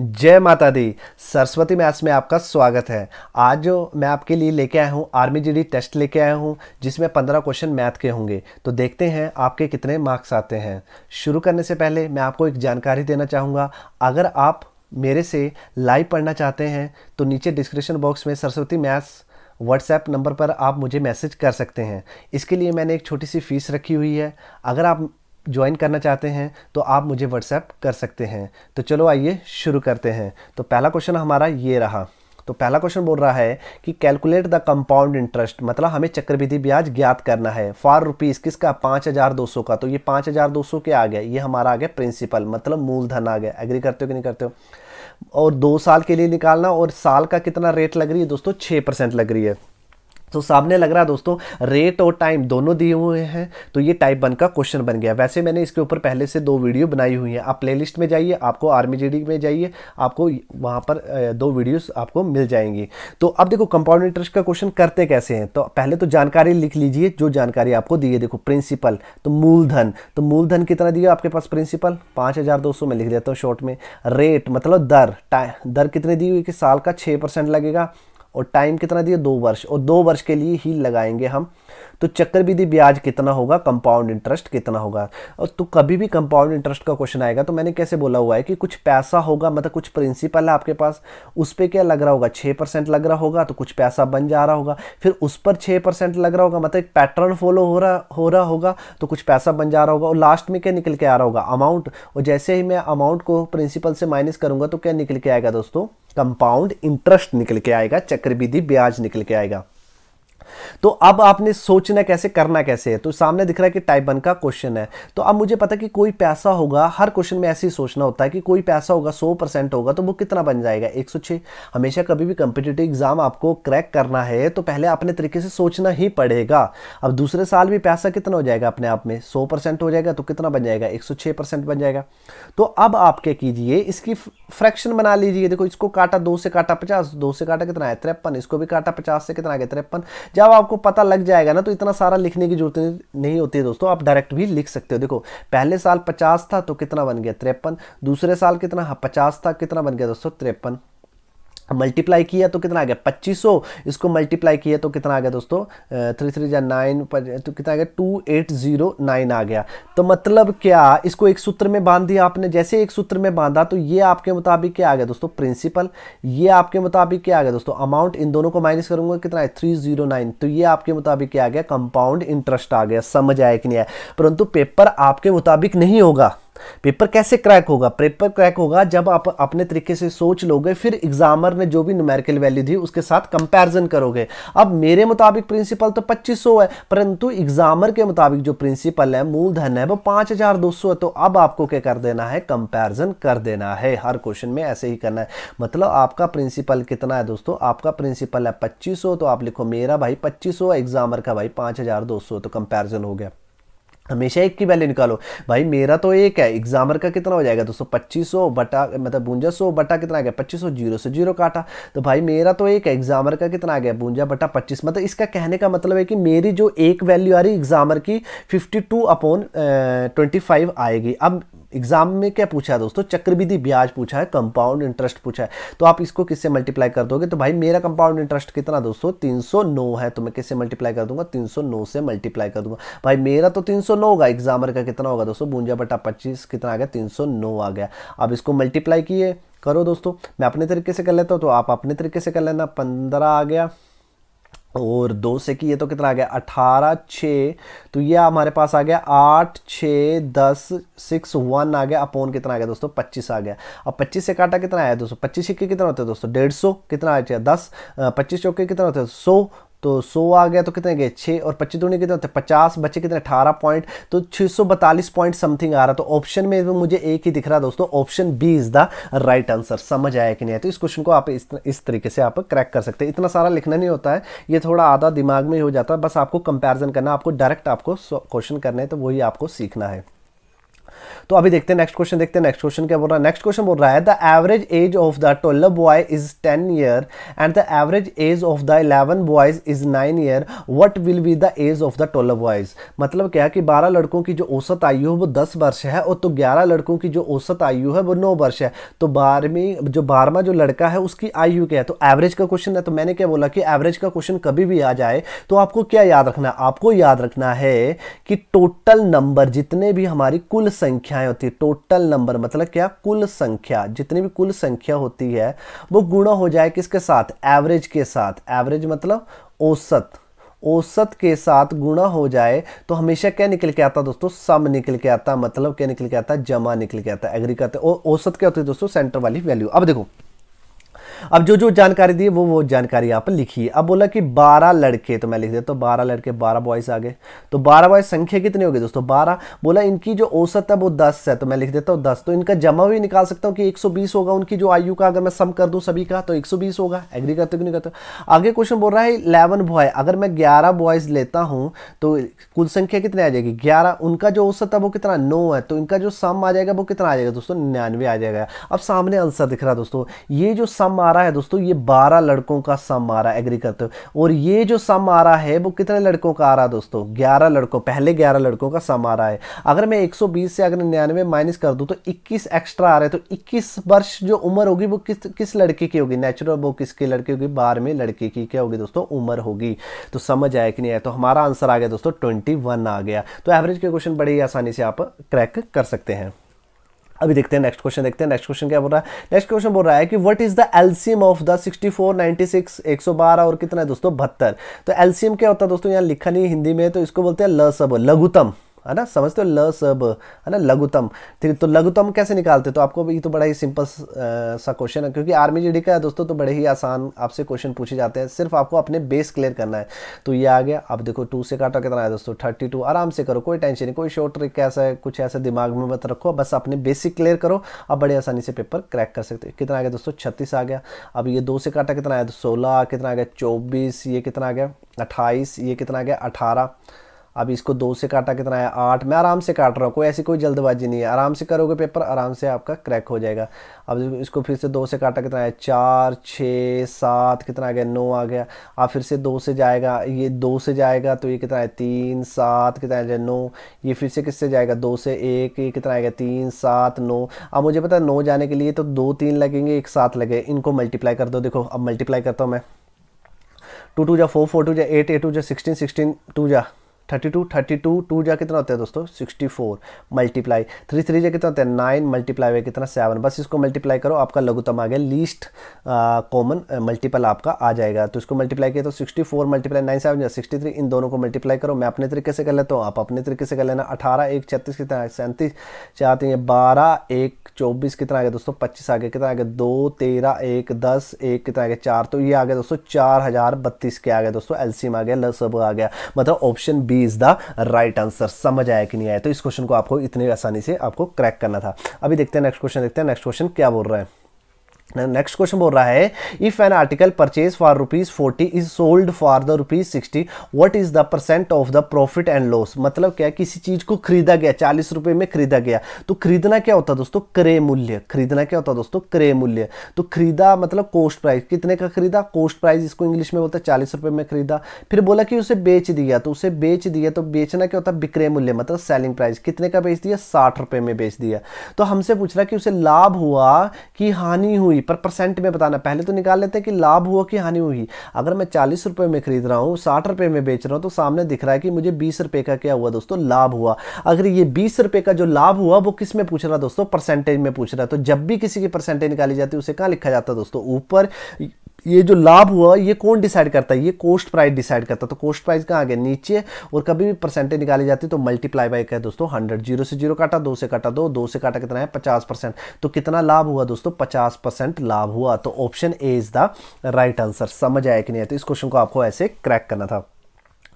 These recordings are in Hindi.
जय माता दी सरस्वती मैथ्स में आपका स्वागत है आज जो मैं आपके लिए लेके आया हूँ आर्मी जीडी टेस्ट लेके आया हूँ जिसमें पंद्रह क्वेश्चन मैथ के होंगे तो देखते हैं आपके कितने मार्क्स आते हैं शुरू करने से पहले मैं आपको एक जानकारी देना चाहूँगा अगर आप मेरे से लाइव पढ़ना चाहते हैं तो नीचे डिस्क्रिप्शन बॉक्स में सरस्वती मैथ्स व्हाट्सएप नंबर पर आप मुझे मैसेज कर सकते हैं इसके लिए मैंने एक छोटी सी फ़ीस रखी हुई है अगर आप ज्वाइन करना चाहते हैं तो आप मुझे व्हाट्सएप कर सकते हैं तो चलो आइए शुरू करते हैं तो पहला क्वेश्चन हमारा ये रहा तो पहला क्वेश्चन बोल रहा है कि कैलकुलेट द कंपाउंड इंटरेस्ट मतलब हमें चक्रवृद्धि ब्याज ज्ञात करना है फॉर रुपीज़ किसका पाँच हज़ार दो सौ का तो ये पाँच हज़ार दो सौ के आ गया ये हमारा आ गया प्रिंसिपल मतलब मूलधन आ गया एग्री करते हो कि नहीं करते हो और दो साल के लिए निकालना और साल का कितना रेट लग रही है दोस्तों छः परसेंट लग रही है तो सामने लग रहा है दोस्तों रेट और टाइम दोनों दिए हुए हैं तो ये टाइप वन का क्वेश्चन बन गया वैसे मैंने इसके ऊपर पहले से दो वीडियो बनाई हुई हैं आप प्लेलिस्ट में जाइए आपको आर्मी जी में जाइए आपको वहाँ पर दो वीडियोस आपको मिल जाएंगी तो अब देखो कंपाउंड इंटरेस्ट का क्वेश्चन करते कैसे हैं तो पहले तो जानकारी लिख लीजिए जो जानकारी आपको दी है देखो प्रिंसिपल तो मूलधन तो मूलधन कितना दिया आपके पास प्रिंसिपल पाँच हज़ार में लिख देता हूँ शॉर्ट में रेट मतलब दर दर कितनी दी हुई कि साल का छः परसेंट लगेगा और टाइम कितना दिया दो वर्ष और दो वर्ष के लिए ही लगाएंगे हम तो चक्रविधि ब्याज कितना होगा कंपाउंड इंटरेस्ट कितना होगा और तो कभी भी कंपाउंड इंटरेस्ट का क्वेश्चन आएगा तो मैंने कैसे बोला हुआ है कि कुछ पैसा होगा मतलब कुछ प्रिंसिपल है आपके पास उस पर क्या लग रहा होगा छः परसेंट लग रहा होगा तो कुछ पैसा बन जा रहा होगा फिर उस पर छः परसेंट लग रहा होगा मतलब एक पैटर्न फॉलो हो रहा हो रहा होगा तो कुछ पैसा बन जा रहा होगा और लास्ट में क्या निकल के आ रहा होगा अमाउंट और जैसे ही मैं अमाउंट को प्रिंसिपल से माइनस करूंगा तो क्या निकल के आएगा दोस्तों कंपाउंड इंटरेस्ट निकल के आएगा चक्रविधि ब्याज निकल के आएगा तो अब आपने सोचना कैसे करना कैसे है तो सामने दिख रहा है कि टाइप वन का क्वेश्चन है तो अब मुझे पता कि कोई पैसा होगा हर क्वेश्चन में ऐसे ही सोचना होता है कि कोई पैसा होगा सौ परसेंट होगा तो वो कितना बन जाएगा एक सौ छः हमेशा कभी भी कंपिटेटिव एग्जाम आपको क्रैक करना है तो पहले अपने तरीके से सोचना ही पड़ेगा अब दूसरे साल भी पैसा कितना हो जाएगा अपने आप में सौ हो जाएगा तो कितना बन जाएगा एक बन जाएगा तो अब आप क्या कीजिए इसकी फ्रैक्शन बना लीजिए देखो इसको काटा दो से काटा पचास दो से काटा कितना है तिरपन इसको भी काटा पचास से कितना आ गया तिरपन जब आपको पता लग जाएगा ना तो इतना सारा लिखने की जरूरत नहीं होती है दोस्तों आप डायरेक्ट भी लिख सकते हो देखो पहले साल पचास था तो कितना बन गया तिरपन दूसरे साल कितना हाँ, पचास था कितना बन गया दोस्तों तिरपन मल्टीप्लाई किया तो कितना आ गया 2500 इसको मल्टीप्लाई किया तो कितना आ गया दोस्तों थ्री थ्री या नाइन तो कितना आ गया टू एट जीरो नाइन आ गया तो मतलब क्या इसको एक सूत्र में बांध दिया आपने जैसे एक सूत्र में बांधा तो ये आपके मुताबिक क्या आ गया दोस्तों प्रिंसिपल ये आपके मुताबिक क्या आ गया दोस्तों अमाउंट इन दोनों को माइनस करूंगा कितना है थ्री जीरो नाइन तो ये आपके मुताबिक क्या आ गया कंपाउंड इंटरेस्ट आ गया समझ आया कि नहीं आया परंतु पेपर आपके मुताबिक नहीं होगा पेपर कैसे क्रैक होगा पेपर क्रैक होगा जब आप अपने तरीके से सोच लोगे फिर एग्जामर ने जो भी न्यूमेरिकल वैल्यू दी उसके साथ कंपैरिजन करोगे अब मेरे मुताबिक प्रिंसिपल तो 2500 है परंतु एग्जामर के मुताबिक जो प्रिंसिपल है मूलधन है वो 5200 है तो अब आपको क्या कर देना है कंपेरिजन कर देना है हर क्वेश्चन में ऐसे ही करना है मतलब आपका प्रिंसिपल कितना है दोस्तों आपका प्रिंसिपल है पच्चीस तो आप लिखो मेरा भाई पच्चीस एग्जामर का भाई 5200 तो कंपेरिजन हो गया हमेशा एक की वैल्यू निकालो भाई मेरा तो एक है एग्जामर का कितना हो जाएगा दोस्तों पच्चीस सौ बटा मतलब बूंजा सौ बटा कितना आ गया पच्चीस सौ जीरो से जीरो काटा तो भाई मेरा तो एक है एग्जामर का कितना आ गया बूंजा बटा पच्चीस मतलब इसका कहने का मतलब है कि मेरी जो एक वैल्यू आ रही एग्जामर की fifty two upon twenty five आएगी अब एग्जाम में क्या पूछा है दोस्तों चक्रविधि ब्याज पूछा है कंपाउंड इंटरेस्ट पूछा है तो आप इसको किससे मल्टीप्लाई कर दोगे तो भाई मेरा कंपाउंड इंटरेस्ट कितना दोस्तों तीन है तो मैं किससे मल्टीप्लाई कर दूंगा तीन से मल्टीप्लाई कर दूंगा भाई मेरा तो सौ होगा एग्जामर का कितना होगा दोस्तों बूंजा बटा पच्चीस कितना आ गया तीन आ गया अब इसको मल्टीप्लाई किए करो दोस्तों मैं अपने तरीके से कर लेता हूँ तो आप अपने तरीके से कर लेना पंद्रह आ गया और दो से की ये तो कितना आ गया अठारह छः तो ये हमारे पास आ गया आठ छः दस सिक्स वन आ गया अपोन कितना आ गया दोस्तों पच्चीस आ गया अब पच्चीस से काटा कितना आया दोस्तों पच्चीस इक्के कितना होता है दोस्तों डेढ़ सौ कितना आया चाहिए दस पच्चीस चौके कितना होता है सौ तो सौ आ गया तो कितने गए छः और पच्चीस दूनी कितने होते पचास बच्चे कितने अठारह पॉइंट तो छः सौ बतालीस पॉइंट समथिंग आ रहा तो ऑप्शन में मुझे एक ही दिख रहा दोस्तों option B is the right answer समझ आया कि नहीं आया तो इस क्वेश्चन को आप इस, इस तरीके से आप क्रैक कर सकते हैं इतना सारा लिखना नहीं होता है ये थोड़ा आधा दिमाग में हो जाता है बस आपको कंपेरिजन करना आपको डायरेक्ट आपको क्वेश्चन करना है तो वही आपको सीखना है तो अभी देखते हैं नेक्स्ट क्वेश्चन देखते हैं नेक्स्ट क्वेश्चन क्या बोल रहा है नेक्स्ट क्वेश्चन बोल रहा है the average age of the twelve boy is ten year and the average age of the eleven boys is nine year what will be the age of the twelve boys मतलब क्या कि बारह लड़कों की जो औसत आयु है वो दस वर्ष है और तो ग्यारह लड़कों की जो औसत आयु है वो नौ वर्ष है तो बारहवीं जो बारहवा जो लड़का है उसकी आयु क्या है तो एवरेज का क्वेश्चन है तो मैंने क्या बोला कि एवरेज का क्वेश्चन कभी भी आ जाए तो आपको क्या याद रखना है आपको याद रखना है कि टोटल नंबर जितने भी हमारी कुल संख्या संख्याएं होती है टोटल नंबर मतलब क्या कुल संख्या जितनी भी कुल संख्या होती है वो गुणा हो जाए किसके साथ एवरेज के साथ एवरेज मतलब औसत औसत के साथ गुणा हो जाए तो हमेशा क्या निकल के आता दोस्तों सम निकल के आता मतलब क्या निकल के आता जमा निकल के आता एग्री करते औसत क्या होती है दोस्तों सेंटर वाली वैल्यू अब देखो अब जो जो जानकारी दी वो वो जानकारी यहाँ पर लिखी अब बोला कि बारह लड़के तो मैं लिख देता हूँ बारह लड़के बारह बॉयज़ आ गए तो बारह बॉयज़ संख्या कितनी होगी दोस्तों बारह बोला इनकी जो औसत है वो दस है तो मैं लिख देता हूँ दस तो इनका जमा भी निकाल सकता हूँ कि एक होगा उनकी जो आयु का अगर मैं सम कर दूँ सभी का तो एक होगा एग्री करते क्यों नहीं करते आगे क्वेश्चन बोल रहा है इलेवन बॉय अगर मैं ग्यारह बॉयज़ लेता हूँ तो कुल संख्या कितनी आ जाएगी ग्यारह उनका जो औसत है वो कितना नौ है तो इनका जो सम आ जाएगा वो कितना आ जाएगा दोस्तों निन्यानवे आ जाएगा अब सामने आंसर दिख रहा है दोस्तों ये जो सम आ रहा है दोस्तों ये बारह लड़कों का सम आ रहा है एग्री करते हो और ये जो सम आ रहा है वो कितने लड़कों का आ रहा है दोस्तों ग्यारह लड़कों पहले ग्यारह लड़कों का सम आ रहा है अगर मैं एक से अगर निन्यानवे माइनस कर दूँ तो इक्कीस एक्स्ट्रा आ रहे है तो इक्कीस वर्ष जो उम्र होगी वो किस किस लड़के की होगी नेचुरल वो किसके लड़के होगी बारहवें लड़के की क्या होगी दोस्तों उम्र होगी तो समझ आया कि नहीं आया तो हमारा आंसर आ गया दोस्तों ट्वेंटी वन आ गया तो एवरेज के क्वेश्चन बड़ी आसानी से आप क्रैक कर सकते हैं अभी देखते हैं नेक्स्ट क्वेश्चन देखते हैं नेक्स्ट क्वेश्चन क्या बोल रहा है नेक्स्ट क्वेश्चन बोल रहा है कि what is the LCM of the 64 96 112 और कितना है दोस्तों बहत्तर तो एलसीएम क्या होता है दोस्तों यहाँ लिखा नहीं हिंदी में तो इसको बोलते हैं लसब लघुतम है ना समझते हो ल सब है ना लघुतम ठीक तो लघुतम कैसे निकालते तो आपको ये तो बड़ा ही सिंपल सा क्वेश्चन है क्योंकि आर्मी जी का है दोस्तों तो बड़े ही आसान आपसे क्वेश्चन पूछे जाते हैं सिर्फ आपको अपने बेस क्लियर करना है तो ये आ गया अब देखो टू से काटा कितना है दोस्तों थर्टी टू आराम से करो कोई टेंशन नहीं कोई शॉर्ट ट्रिक ऐसा है कुछ ऐसा दिमाग में मत रखो बस अपने बेसिक क्लियर करो आप बड़े आसानी से पेपर क्रैक कर सकते हो कितना आ गया दोस्तों छत्तीस आ गया अब ये दो से काटा कितना आया सोलह कितना आ गया चौबीस ये कितना आ गया अट्ठाईस ये कितना आ गया अठारह अब इसको दो से काटा कितना है आठ मैं आराम से काट रहा हूँ कोई ऐसी कोई जल्दबाजी नहीं है आराम से करोगे पेपर आराम से आपका क्रैक हो जाएगा अब इसको फिर से दो से काटा कितना है चार छः सात कितना आ गया नौ आ गया अब फिर से दो से जाएगा ये दो से जाएगा तो ये कितना है तीन सात कितना आ नौ ये फिर से किससे जाएगा दो से एक ये कितना आएगा तीन सात नौ अब मुझे पता है नौ जाने के लिए तो दो तीन लगेंगे एक सात लगे इनको मल्टीप्लाई कर दो देखो अब मल्टीप्लाई करता हूँ मैं टू टू जा फोर फोर टू जा एट एट टू जा सिक्सटीन सिक्सटीन टू जा thirty two thirty two two जा कितना होता है दोस्तों sixty four multiply three three जा कितना होता है नाइन मल्टीप्लाई हुआ कितना सेवन बस इसको मल्टीप्लाई करो आपका लघुतम आ गया लीस्ट कॉमन मल्टीपल आपका आ जाएगा तो इसको मल्टीप्लाई किया तो sixty four multiply nine seven या सिक्सटी थ्री इन दोनों को मल्टीप्लाई करो मैं अपने तरीके से कर लेता हूँ आप अपने तरीके से कर लेना अठारह एक छत्तीस कितना सैंतीस चाहते हैं बारह एक चौबीस कितना आ गया दोस्तों पच्चीस आ गया कितना आ गया दो तेरह एक दस एक कितना आ गया चार तो ये आ गया दोस्तों चार हज़ार बत्तीस के आ गया दोस्तों एलसीएम आ गया सब आ गया मतलब option B B is the right answer समझ आया कि नहीं आया तो इस क्वेश्चन को आपको इतनी आसानी से आपको क्रैक करना था अभी देखते हैं नेक्स्ट क्वेश्चन देखते हैं नेक्स्ट क्वेश्चन क्या बोल रहा है नेक्स्ट क्वेश्चन बोल रहा है if an article purchase for rupees forty is sold for the rupees sixty what is the percent of the profit and loss मतलब क्या किसी चीज को खरीदा गया चालीस रुपए में खरीदा गया तो खरीदना क्या होता दोस्तों क्रय मूल्य खरीदना क्या होता दोस्तों क्रय मूल्य तो खरीदा मतलब कोस्ट प्राइस कितने का खरीदा कोस्ट प्राइस इसको इंग्लिश में बोलता है चालीस रुपए में खरीदा फिर बोला कि उसे बेच दिया तो उसे बेच दिया तो बेचना क्या होता है विक्रय मूल्य मतलब सेलिंग प्राइस कितने का बेच दिया साठ रुपए में बेच दिया तो हमसे पूछ रहा कि उसे लाभ हुआ कि हानि हुई पर परसेंट में बताना पहले तो निकाल लेते हैं कि लाभ हुआ कि हानि हुई अगर मैं चालीस रुपये में खरीद रहा हूँ साठ रुपये में बेच रहा हूँ तो सामने दिख रहा है कि मुझे बीस रुपये का क्या हुआ दोस्तों लाभ हुआ अगर ये बीस रुपये का जो लाभ हुआ वो किस में पूछ रहा दोस्तों परसेंटेज में पूछ रहा है तो जब भी किसी की परसेंटेज निकाली जाती है उसे कहाँ लिखा जाता है दोस्तों ऊपर ये जो लाभ हुआ ये कौन डिसाइड करता है ये कोस्ट प्राइस डिसाइड करता है तो कोस्ट प्राइस कहाँ आ गया नीचे और कभी भी परसेंटेज निकाली जाती है तो मल्टीप्लाई बाय का है दोस्तों हंड्रेड जीरो से जीरो काटा दो से काटा दो दो से काटा कितना है पचास परसेंट तो कितना लाभ हुआ दोस्तों पचास परसेंट लाभ हुआ तो option A is the right answer समझ आया कि नहीं आया तो इस क्वेश्चन को आपको ऐसे क्रैक करना था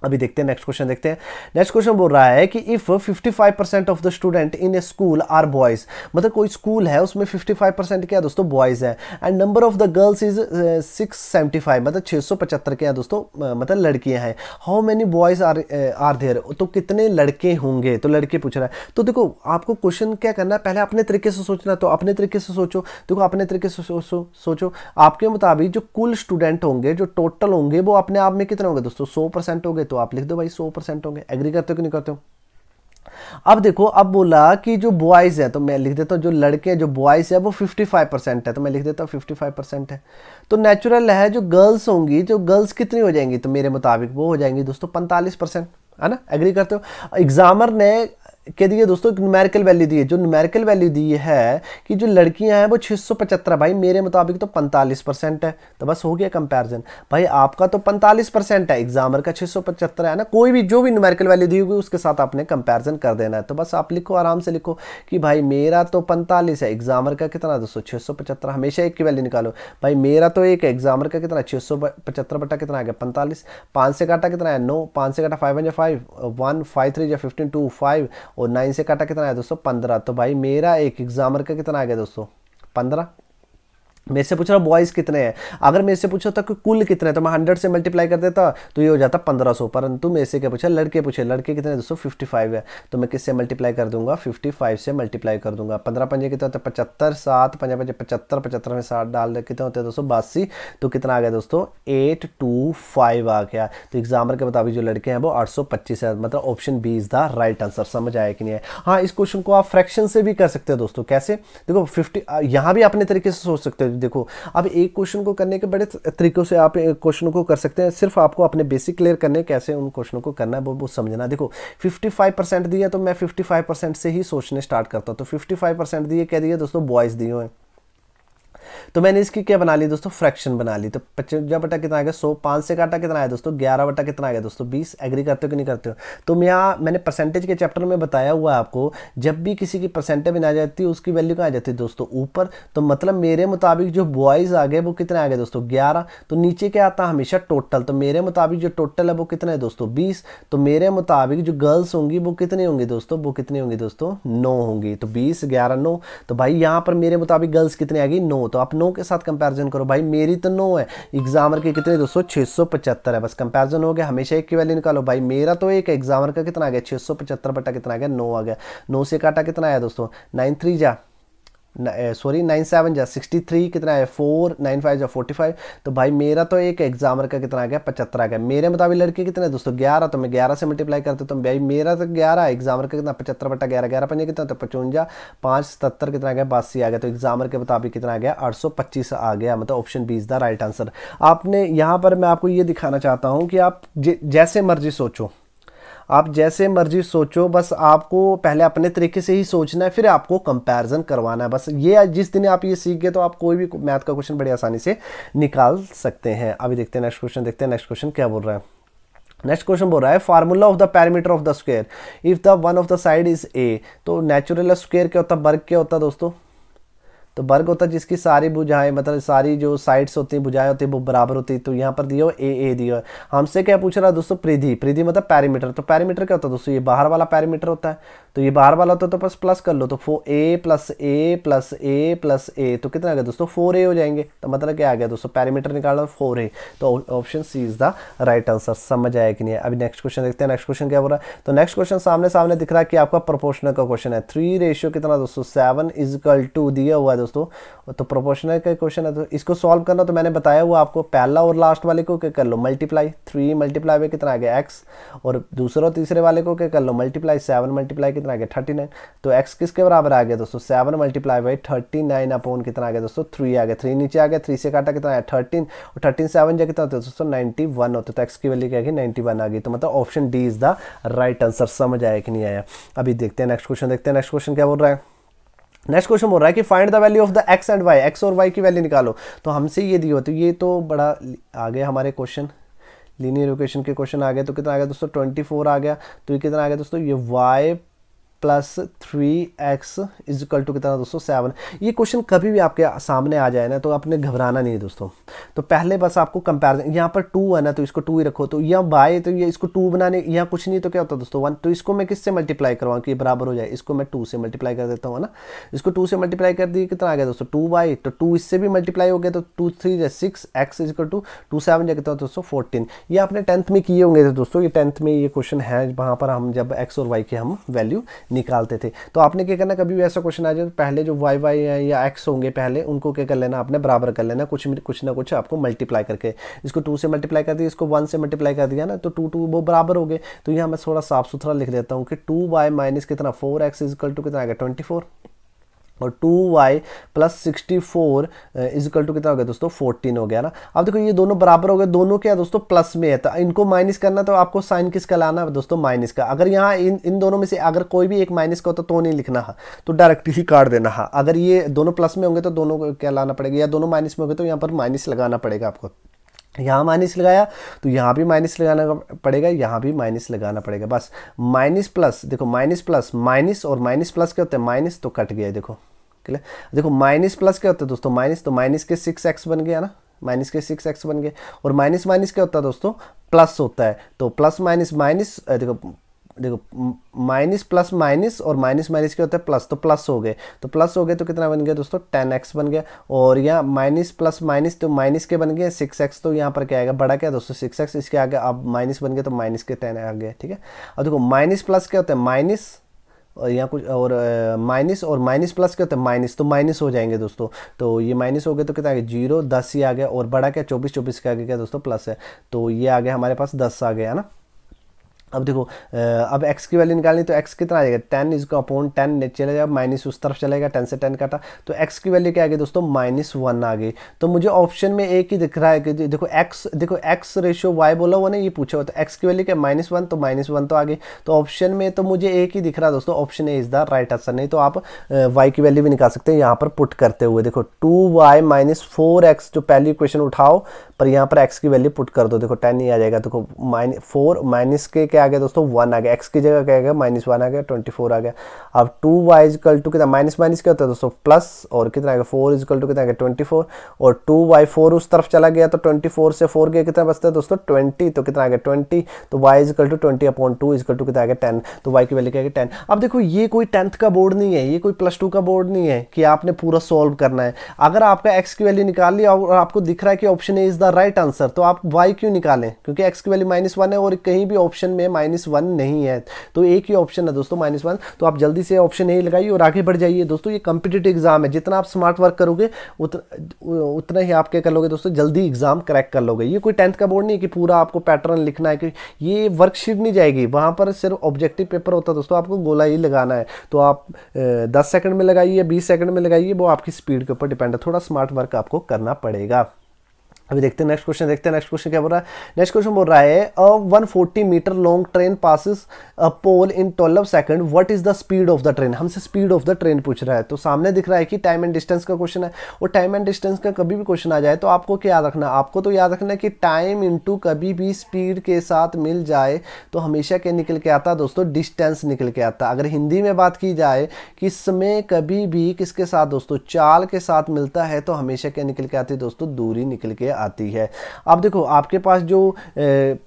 अभी देखते हैं नेक्स्ट क्वेश्चन देखते हैं नेक्स्ट क्वेश्चन बोल रहा है कि if 55 percent of the student in a school are boys मतलब कोई स्कूल है उसमें 55 परसेंट क्या दोस्तों बॉयज है and number of the girls is 675 मतलब 675 के हैं दोस्तों मतलब लड़कियां हैं how many boys are are there तो कितने लड़के होंगे तो लड़के पूछ रहा है तो देखो आपको क्वेश्चन क्या करना है पहले अपने तरीके से सोचना तो अपने तरीके से सोचो देखो अपने तरीके से सोचो सोचो आपके मुताबिक जो कुल स्टूडेंट होंगे जो टोटल होंगे वो अपने आप में कितने होंगे दोस्तों सौ परसेंट होंगे तो आप लिख दो भाई सौ परसेंट होंगे एग्री करते हो कि नहीं करते हो अब देखो अब बोला कि जो बॉयज़ है तो मैं लिख देता हूँ जो लड़के जो बॉयज़ है वो 55 परसेंट है तो मैं लिख देता हूँ 55 परसेंट है तो नेचुरल है जो गर्ल्स होंगी जो गर्ल्स कितनी हो जाएंगी तो मेरे मुताबिक वो हो जाएंगी दोस्तों 45 परसेंट है ना एग्री करते हो एग्जामर ने कह दिए दोस्तों न्यूमेरिकल वैल्यू दी है जो न्यूमेरिकल वैल्यू दी है कि जो लड़कियां हैं वो छः सौ पचहत्तर भाई मेरे मुताबिक तो पैंतालीस परसेंट है तो बस हो गया कंपैरिजन भाई आपका तो पैंतालीस परसेंट है एग्जामर का छह सौ पचहत्तर है ना कोई भी जो भी न्यूमेरिकल वैल्यू दी होगी उसके साथ आपने कंपेरिजन कर देना है तो बस आप लिखो आराम से लिखो कि भाई मेरा तो पैंतालीस है एग्जामर का कितना दोस्तों छः सौ पचहत्तर हमेशा एक की वैल्यू निकालो भाई मेरा तो एक है एग्जामर का कितना छः सौ पचहत्तर बटा कितना आ गया पैंतालीस पाँच से काटा कितना है नो पाँच से काटा five five one five three या फिफ्टीन टू फाइव और नाइन से काटा कितना आया दोस्तों पंद्रह तो भाई मेरा एक एग्जामर का कितना आ गया दोस्तों पंद्रह मेरे से पूछ रहा बॉयज़ कितने हैं अगर मेरे से पूछा तो कुल कितने तो मैं हंड्रेड से मल्टीप्लाई कर देता तो ये हो जाता पंद्रह सौ परंतु मेरे से क्या पूछा लड़के पूछे लड़के कितने दोस्तों फिफ्टी फाइव है तो मैं किससे मल्टीप्लाई कर दूंगा फिफ्टी फाइव से मल्टीप्लाई कर दूंगा पंद्रह पंजे कितने होते पचहत्तर सात पंजा पंजे पचहत्तर पचहत्तर में साठ डाल कितने होते हैं दोस्तों बासी तो कितना आ गया दोस्तों एट टू फाइव आ गया तो एग्जामर के मुताबिक जो लड़के हैं वो आठ सौ पच्चीस है मतलब option B is the right answer समझ आया कि नहीं है हाँ इस क्वेश्चन को आप फ्रैक्शन से भी कर सकते हो दोस्तों कैसे देखो फिफ्टी यहाँ भी अपने तरीके से सोच सकते हो देखो अब एक क्वेश्चन को करने के बड़े तरीक़ों से आप क्वेश्चन को कर सकते हैं सिर्फ आपको अपने बेसिक क्लियर करने कैसे उन क्वेश्चनों को करना है वो वो समझना देखो 55 परसेंट दिया तो मैं 55 परसेंट से ही सोचने स्टार्ट करता हूँ तो 55 परसेंट दिए कह दिए दोस्तों बॉयज़ दिए हुए हैं तो मैंने इसकी क्या बना ली दोस्तों फ्रैक्शन बना ली तो पचवंजा बटा कितना आएगा सौ पाँच से काटा कितना आया दोस्तों ग्यारह बटा कितना आएगा दोस्तों बीस एग्री करते हो कि नहीं करते हो तो यहाँ मैंने परसेंटेज के चैप्टर में बताया हुआ आपको जब भी किसी की परसेंटेज में जाती है उसकी वैल्यू कहाँ आ जाती है दोस्तों ऊपर तो मतलब मेरे मुताबिक जो बॉयज़ आ गए वो कितने आ गए दोस्तों ग्यारह तो नीचे क्या आता है हमेशा टोटल तो मेरे मुताबिक जो टोटल है वो कितना है दोस्तों बीस तो मेरे मुताबिक जो गर्ल्स होंगी वो कितनी होंगी दोस्तों वो कितनी होंगी दोस्तों नौ होंगी तो बीस ग्यारह नौ तो भाई यहाँ पर मेरे मुताबिक गर्ल्स कितनी आ गई नौ तो आप नौ के साथ कंपैरिजन करो भाई मेरी तो नौ है एग्जामर के कितने दोस्तों छः सौ पचहत्तर है बस कंपैरिजन हो गया हमेशा एक की वैल्यू निकालो भाई मेरा तो एक एग्जामर का कितना आ गया छः सौ पचहत्तर बटा कितना आ गया नौ आ गया नौ से काटा कितना आया दोस्तों नाइन थ्री जा सॉरी नाइन सेवन जा सिक्सटी थ्री कितना है फोर नाइन फाइव जा फोर्टी फाइव तो भाई मेरा तो एक एग्जामर का कितना आ गया पचहत्तर आ गया मेरे मुताबिक लड़के कितने दोस्तों ग्यारह तो मैं ग्यारह से मल्टीप्लाई करते तो भाई मेरा तो ग्यारह एग्जामर का कितना पचहत्तर बटा ग्यारह ग्यारह पंजे कितना तो पचवंजा पाँच सतर कितना गया बासी आ गया तो एग्जामर के मुताबिक कितना आ गया आठ सौ पच्चीस आ गया मतलब ऑप्शन बीस द राइट आंसर आपने यहाँ पर मैं आपको ये दिखाना चाहता हूँ कि आप जैसे मर्जी सोचो आप जैसे मर्जी सोचो बस आपको पहले अपने तरीके से ही सोचना है फिर आपको कंपैरिजन करवाना है बस ये जिस दिन आप ये सीख गए तो आप कोई भी मैथ का क्वेश्चन बड़ी आसानी से निकाल सकते हैं अभी देखते हैं नेक्स्ट क्वेश्चन देखते हैं नेक्स्ट क्वेश्चन क्या बोल रहा है नेक्स्ट क्वेश्चन बोल रहा है formula of the parameter of the square if the one of the side is A तो नेचुरल स्क्वायर क्या होता है वर्ग क्या होता है दोस्तों तो वर्ग होता है जिसकी सारी बुझाएं मतलब सारी जो साइड्स होती हैं बुझाएं होती हैं वो बराबर होती है तो यहाँ पर दिया ए ए दिया है हमसे क्या पूछ रहा है दोस्तों परिधि परिधि मतलब पैरामीटर तो पैरामीटर क्या होता है दोस्तों ये बाहर वाला पैरामीटर होता है तो ये बाहर वाला होता है तो बस प्लस कर लो तो four A plus A plus A plus A तो कितना आ गया दोस्तों फोर ए हो जाएंगे तो मतलब क्या आ गया दोस्तों पैरीमीटर निकालना फोर ए तो option C is the right answer समझ आया कि नहीं अभी नेक्स्ट क्वेश्चन देखते हैं नेक्स्ट क्वेश्चन क्या हो रहा है तो नेक्स्ट क्वेश्चन सामने सामने दिख रहा है कि आपका प्रोपोर्शनल का क्वेश्चन है थ्री रेशियो कितना दोस्तों सेवन इजकल टू दिया हुआ है दोस्तों तो प्रोपोर्शनल का क्वेश्चन है तो इसको सॉल्व करना तो मैंने बताया हुआ आपको पहला और लास्ट वाले को क्या कर लो मल्टीप्लाई थ्री मल्टीप्लाई में कितना आ गया एक्स और दूसरे और तीसरे वाले को क्या कर लो मल्टीप्लाई सेवन मल्टीप्लाई कितना आ गया थर्टी नाइन तो एक्स किसके बराबर आ गया दोस्तों seven multiply by thirty nine upon कितना आ गया दोस्तों थ्री आ गया थ्री नीचे आ गया थ्री से काटा कितना आया थर्टीन और थर्टीन सेवन जो कितना होता है दोस्तों नाइन्टी वन होता है तो एक्स की वैल्यू क्या नाइन्टी वन आ गई तो मतलब option D is the right answer समझ आया कि नहीं आया अभी देखते हैं नेक्स्ट क्वेश्चन देखते हैं नेक्स्ट क्वेश्चन क्या बोल रहा है नेक्स्ट क्वेश्चन बोल रहा है कि find the value of the X and Y X और वाई की वैल्यू निकालो तो हमसे ये दी होती तो ये तो बड़ा आ गया हमारे क्वेश्चन लीनियर इक्वेशन के क्वेश्चन आ गए तो कितना आ गया दोस्तों ट्वेंटी फोर आ गया तो ये कितना आ गया दोस्तों ये Y plus three X is equal to कितना दोस्तों सेवन ये क्वेश्चन कभी भी आपके सामने आ जाए ना तो आपने घबराना नहीं है दोस्तों तो पहले बस आपको कंपेरिजन यहाँ पर टू है ना तो इसको टू ही रखो तो या बाय तो ये इसको टू बनाने या कुछ नहीं तो क्या होता दोस्तों वन तो इसको मैं किससे मल्टीप्लाई करवाऊँ कि बराबर हो जाए इसको मैं टू से मल्टीप्लाई कर देता हूँ ना इसको टू से मल्टीप्लाई कर दिए कितना आ गया दोस्तों टू बाई तो टू इससे भी मल्टीप्लाई हो गया तो two three six X is two two seven या कितना दोस्तों फोर्टीन ये आपने टेंथ में किए होंगे तो दोस्तों ये टेंथ में ये क्वेश्चन है वहाँ पर हम जब एक्स और वाई के हम वैल्यू निकालते थे तो आपने क्या करना कभी भी ऐसा क्वेश्चन आ जाए तो पहले जो वाई वाई या एक्स होंगे पहले उनको क्या कर लेना आपने बराबर कर लेना कुछ कुछ ना कुछ आपको मल्टीप्लाई करके इसको टू से मल्टीप्लाई कर दिया इसको वन से मल्टीप्लाई कर दिया ना तो टू टू वो बराबर हो गए तो यहाँ मैं थोड़ा साफ सुथरा लिख देता हूँ कि टू वाई माइनस कितना फोर एक्स इजकल टू कितना आएगा ट्वेंटी फोर और two Y plus sixty four is equal to कितना हो गया दोस्तों फोर्टीन हो गया ना अब देखो ये दोनों बराबर हो गए दोनों क्या दोस्तों प्लस में है तो इनको माइनस करना तो आपको साइन किसका लाना है दोस्तों माइनस का अगर यहाँ इन इन दोनों में से अगर कोई भी एक माइनस का होता तो नहीं लिखना है तो डायरेक्ट ही काट देना है अगर ये दोनों प्लस में होंगे तो दोनों को क्या लाना पड़ेगा या दोनों माइनस में होंगे तो यहाँ पर माइनस लगाना पड़ेगा आपको यहाँ माइनस लगाया तो यहाँ भी माइनस लगाना पड़ेगा यहाँ भी माइनस लगाना पड़ेगा बस माइनस प्लस देखो माइनस प्लस माइनस और माइनस प्लस क्या होता है माइनस तो कट गया देखो मुश्किल देखो माइनस प्लस क्या होता है दोस्तों माइनस तो माइनस के सिक्स एक्स बन गया ना माइनस के सिक्स एक्स बन गया और माइनस माइनस क्या होता है दोस्तों प्लस होता है तो प्लस माइनस माइनस देखो देखो माइनस प्लस माइनस और माइनस माइनस क्या होता है प्लस तो प्लस हो गए तो प्लस हो गए तो कितना बन गया दोस्तों टेन एक्स बन गया और यहाँ माइनस प्लस माइनस तो माइनस के बन गए सिक्स एक्स तो यहाँ पर क्या आएगा बड़ा क्या दोस्तों सिक्स एक्स इसके आगे अब माइनस बन गया तो माइनस के टेन आ गया ठीक है अब देखो माइनस प्लस क्या होता है माइनस और यहाँ कुछ और माइनस और माइनस प्लस क्या होता है माइनस तो माइनस हो जाएंगे दोस्तों तो ये माइनस हो गया तो कितना आ गया जीरो दस ही आ गया और बड़ा क्या चौबीस चौबीस के आगे क्या दोस्तों प्लस है तो ये आ गया हमारे पास दस आ गया ना अब देखो अब x की वैल्यू निकालनी तो x कितना आ जाएगा टेन इसको अपॉन टेन चले जाएगा माइनस उस तरफ चलेगा टेन से टेन काटा तो x की वैल्यू क्या आ गई दोस्तों माइनस वन आ गई तो मुझे ऑप्शन में एक ही दिख रहा है कि देखो x देखो x रेशियो y बोला हुआ ना ये पूछा हुआ तो x की वैल्यू क्या माइनस वन तो माइनस वन तो आ गई तो ऑप्शन में तो मुझे एक ही दिख रहा है दोस्तों option A is the right answer नहीं तो आप वाई की वैल्यू भी निकाल सकते हैं यहाँ पर पुट करते हुए देखो two Y minus four X जो पहली क्वेश्चन उठाओ पर यहाँ पर एक्स की वैल्यू पुट कर दो देखो टेन ही आ जाएगा देखो माइनस फोर माइनस के क्या क्या आ गया दोस्तों वन आ गया एक्स की जगह क्या आ गया माइनस वन आ गया ट्वेंटी फोर आ गया अब टू वाई इजकल टू कितना माइनस माइनस क्या होता है दोस्तों प्लस और कितना आ गया फोर इजकल टू कितना आ गया ट्वेंटी फोर और टू वाई फोर उस तरफ चला गया तो ट्वेंटी फोर से फोर गया कितना बचता है दोस्तों ट्वेंटी तो कितना आ गया ट्वेंटी तो Y is equal to twenty upon two is equal to कितना आ गया टेन तो वाई की वैल्यू क्या गया टेन अब देखो ये कोई टेंथ का बोर्ड नहीं है ये कोई प्लस टू का बोर्ड नहीं है कि आपने पूरा सॉल्व करना है अगर आपका एक्स की वैल्यू निकाल लिया और आपको दिख रहा है कि option A is the right answer तो आप वाई क्यों निकालें क्योंकि एक्स की वैल्यू माइनस वन है और कहीं भी ऑप्शन में है माइनस वन नहीं है तो एक ही ऑप्शन है दोस्तों माइनस वन तो आप जल्दी से ऑप्शन नहीं लगाइए और आगे बढ़ जाइए दोस्तों ये कंपिटेटिव एग्जाम है जितना आप स्मार्ट वर्क करोगे उतना ही आप क्या कर लोगे दोस्तों जल्दी एग्जाम क्रैक कर लोगे ये कोई टेंथ का बोर्ड नहीं है कि पूरा आपको पैटर्न लिखना है कि ये वर्कशीट नहीं जाएगी वहाँ पर सिर्फ ऑब्जेक्टिव पेपर होता है दोस्तों आपको गोला ही लगाना है तो आप दस सेकंड में लगाइए बीस सेकंड में लगाइए वो आपकी स्पीड के ऊपर डिपेंड है थोड़ा स्मार्ट वर्क आपको करना पड़ेगा अभी देखते हैं नेक्स्ट क्वेश्चन देखते हैं नेक्स्ट क्वेश्चन क्या बोल रहा है नेक्स्ट क्वेश्चन बोल रहा है a 140 metre long train passes a pole in 12 second what is the speed of the train हमसे स्पीड ऑफ द ट्रेन पूछ रहा है तो सामने दिख रहा है कि टाइम एंड डिस्टेंस का क्वेश्चन है और टाइम एंड डिस्टेंस का कभी भी क्वेश्चन आ जाए तो आपको क्या याद रखना आपको तो याद रखना है कि टाइम इंटू कभी भी स्पीड के साथ मिल जाए तो हमेशा क्या निकल के आता दोस्तों डिस्टेंस निकल के आता अगर हिंदी में बात की जाए कि समय कभी भी किसके साथ दोस्तों चाल के साथ मिलता है तो हमेशा क्या निकल के आती दोस्तों दूरी निकल के आती है अब देखो आपके पास जो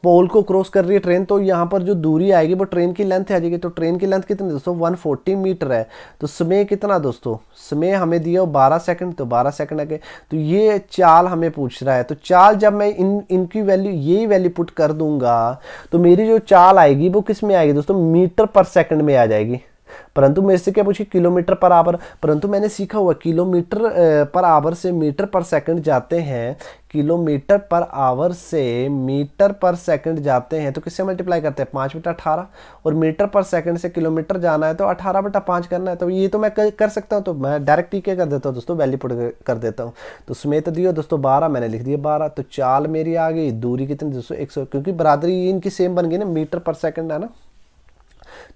पोल को क्रॉस कर रही है ट्रेन तो यहाँ पर जो दूरी आएगी वो ट्रेन की लेंथ आ जाएगी तो ट्रेन की लेंथ कितनी दोस्तों वन मीटर है तो समय कितना दोस्तों समय हमें दिया बारह सेकंड तो बारह सेकेंड आगे तो ये चाल हमें पूछ रहा है तो चाल जब मैं इन इनकी वैल्यू यही वैल्यू पुट कर दूंगा तो मेरी जो चाल आएगी वो किस में आएगी दोस्तों मीटर पर सेकंड में आ जाएगी परंतु मेरे से क्या पूछिए किलोमीटर पर आवर परंतु मैंने सीखा हुआ किलोमीटर पर आवर से मीटर पर सेकंड जाते हैं किलोमीटर पर आवर से मीटर पर सेकंड जाते हैं तो किससे मल्टीप्लाई करते हैं पाँच बटा अठारह और मीटर पर सेकंड से किलोमीटर जाना है तो अठारह बटा पाँच करना है तो ये तो मैं कर, सकता हूँ तो मैं डायरेक्ट ही क्या कर देता हूँ दोस्तों वैल्यू पुट कर देता हूँ तो समेत दियो दोस्तों बारह मैंने लिख दिया बारह तो चाल मेरी आ गई दूरी कितनी दोस्तों एक सौ क्योंकि बरादरी इनकी सेम बन गई ना मीटर पर सेकेंड है ना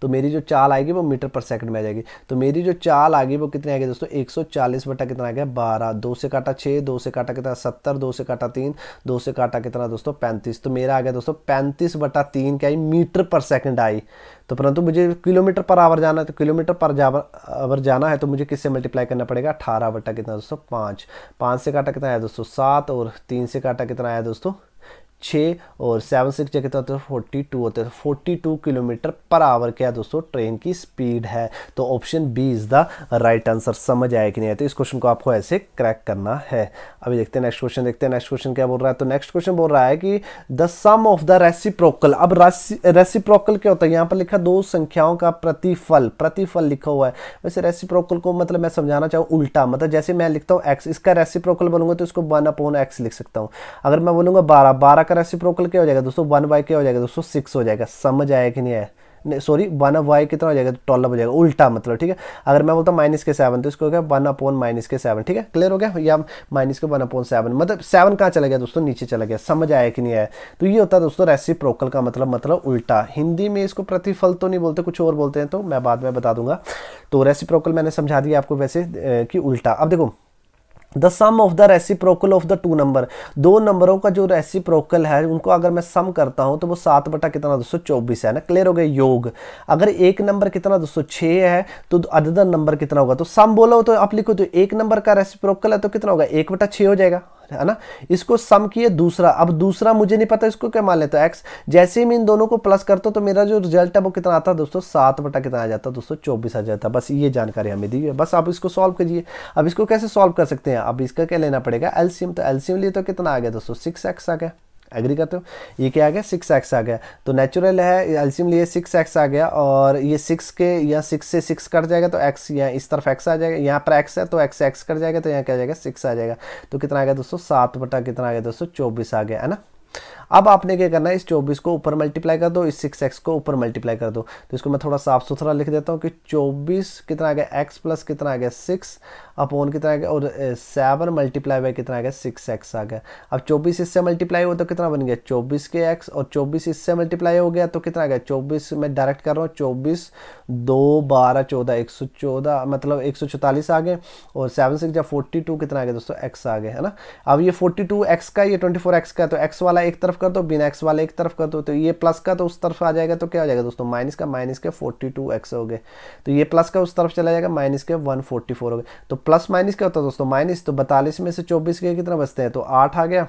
तो मेरी जो चाल आएगी वो मीटर पर सेकंड में आ जाएगी तो मेरी जो चाल आएगी वो कितनी आएगी दोस्तों एक सौ चालीस बटा कितना आ गया बारह दो से काटा छः दो से काटा कितना सत्तर दो से काटा तीन दो से काटा कितना दोस्तों पैंतीस तो मेरा आ गया दोस्तों पैंतीस बटा तीन क्या आई मीटर पर सेकेंड आई तो परंतु मुझे किलोमीटर पर आवर जाना है तो किलोमीटर पर आवर जाना है तो मुझे किससे मल्टीप्लाई करना पड़ेगा अठारह बटा कितना दोस्तों पाँच पाँच से काटा कितना आया दोस्तों सात और तीन से काटा कितना आया दोस्तों छः और सेवन सिक्स जगह तो होता है फोर्टी टू होते forty two kilometre per hour क्या है दोस्तों ट्रेन की स्पीड है तो option B is the right answer समझ आया कि नहीं आया तो इस क्वेश्चन को आपको ऐसे क्रैक करना है अभी देखते हैं नेक्स्ट क्वेश्चन देखते हैं नेक्स्ट क्वेश्चन क्या बोल रहा है तो नेक्स्ट क्वेश्चन बोल रहा है कि the sum of the reciprocal अब रेसिप्रोकल क्या होता है यहाँ पर लिखा दो संख्याओं का प्रतिफल प्रतिफल लिखा हुआ है वैसे रेसिप्रोकल को मतलब मैं समझाना चाहूँ उल्टा मतलब जैसे मैं लिखता हूँ एक्स इसका रेसिप्रोकल बोलूँगा तो इसको वन अपोन एक्स लिख सकता हूँ अगर मैं बोलूँगा बारह बारह कर रेसिप्रोकल क्या हो जाएगा दोस्तों वन बाय क्या हो जाएगा दोस्तों सिक्स हो जाएगा समझ आया कि नहीं आया सॉरी वन वाई कितना हो जाएगा तो टॉल हो जाएगा उल्टा मतलब ठीक है अगर मैं बोलता हूँ माइनस के सेवन तो इसको हो गया वन अपॉन माइनस के सेवन ठीक है क्लियर हो गया या माइनस के वन अपॉन सेवन मतलब सेवन कहाँ चला गया दोस्तों नीचे चला गया समझ आया कि नहीं आया तो ये होता है दोस्तों रेसिप्रोकल का मतलब मतलब उल्टा हिंदी में इसको प्रतिफल तो नहीं बोलते कुछ और बोलते हैं तो मैं बाद में बता दूंगा तो रेसिप्रोकल मैंने समझा दिया आपको वैसे कि उल्टा अब देखो the sum of the reciprocal of the two number दो नंबरों का जो रेसिप्रोकल है उनको अगर मैं सम करता हूं तो वो सात बटा कितना दोस्तों चौबीस है ना क्लियर हो गया योग अगर एक नंबर कितना दोस्तों छः है तो अदर नंबर कितना होगा तो सम बोलो तो आप लिखो तो एक नंबर का रेसिप्रोकल है तो कितना होगा एक बटा छः हो जाएगा है ना इसको सम किए दूसरा अब दूसरा मुझे नहीं पता इसको क्या मान लेता है एक्स जैसे ही मैं इन दोनों को प्लस करता तो मेरा जो रिजल्ट है वो कितना आता है दोस्तों सात बटा कितना आ जाता है दोस्तों चौबीस आ जाता बस ये जानकारी हमें दी है बस आप इसको सॉल्व कीजिए अब इसको कैसे सॉल्व कर सकते हैं अब इसका क्या लेना पड़ेगा एल्सियम तो एल्सियम लिए तो कितना आ गया दोस्तों सिक्स एक्स आ गया एग्री करते हो ये क्या आ गया सिक्स एक्स आ गया तो नेचुरल है अल्सिम लिए सिक्स एक्स आ गया और ये सिक्स के या सिक्स से सिक्स कट जाएगा तो एक्स यहाँ इस तरफ एक्स आ जाएगा यहाँ पर एक्स है तो एक्स एक्स कट जाएगा तो यहाँ क्या जाएगा सिक्स आ जाएगा तो कितना आ गया दोस्तों सात बटा कितना आ गया दोस्तों चौबीस आ गया है ना अब आपने क्या करना है इस चौबीस को ऊपर मल्टीप्लाई कर दो इस सिक्स एक्स को ऊपर मल्टीप्लाई कर दो तो इसको मैं थोड़ा साफ सुथरा लिख देता हूँ कि चौबीस कितना आ गया एक्स प्लस कितना आ गया सिक्स अपोन कितना आ गया और सेवन मल्टीप्लाई बाई कितना आ गया सिक्स एक्स आ गया अब चौबीस इससे मल्टीप्लाई हो तो कितना बन गया चौबीस के एक्स और चौबीस इससे मल्टीप्लाई हो गया तो कितना आ गया चौबीस मैं डायरेक्ट कर रहा हूँ चौबीस दो बारह चौदह एक सौ चौदह मतलब एक सौ चौतालीस आ गए और सेवन सिक्स या फोर्टी टू कितना आ गया दोस्तों एक्स आ गए है ना अब ये फोर्टी टू एक्स का ये ट्वेंटी फोर एक्स का तो एक्स वाला एक तरफ कर दो बिना एक्स वाला एक तरफ कर दो तो ये प्लस का तो उस तरफ आ जाएगा तो क्या हो जाएगा दोस्तों माइनस का माइनस के फोर्टी टू एक्स हो गए तो ये प्लस का उस तरफ चला जाएगा माइनस के वन फोर्टी फोर हो गए तो प्लस माइनस क्या होता है दोस्तों माइनस तो बतालीस में से चौबीस के कितना बचते हैं तो आठ आ गया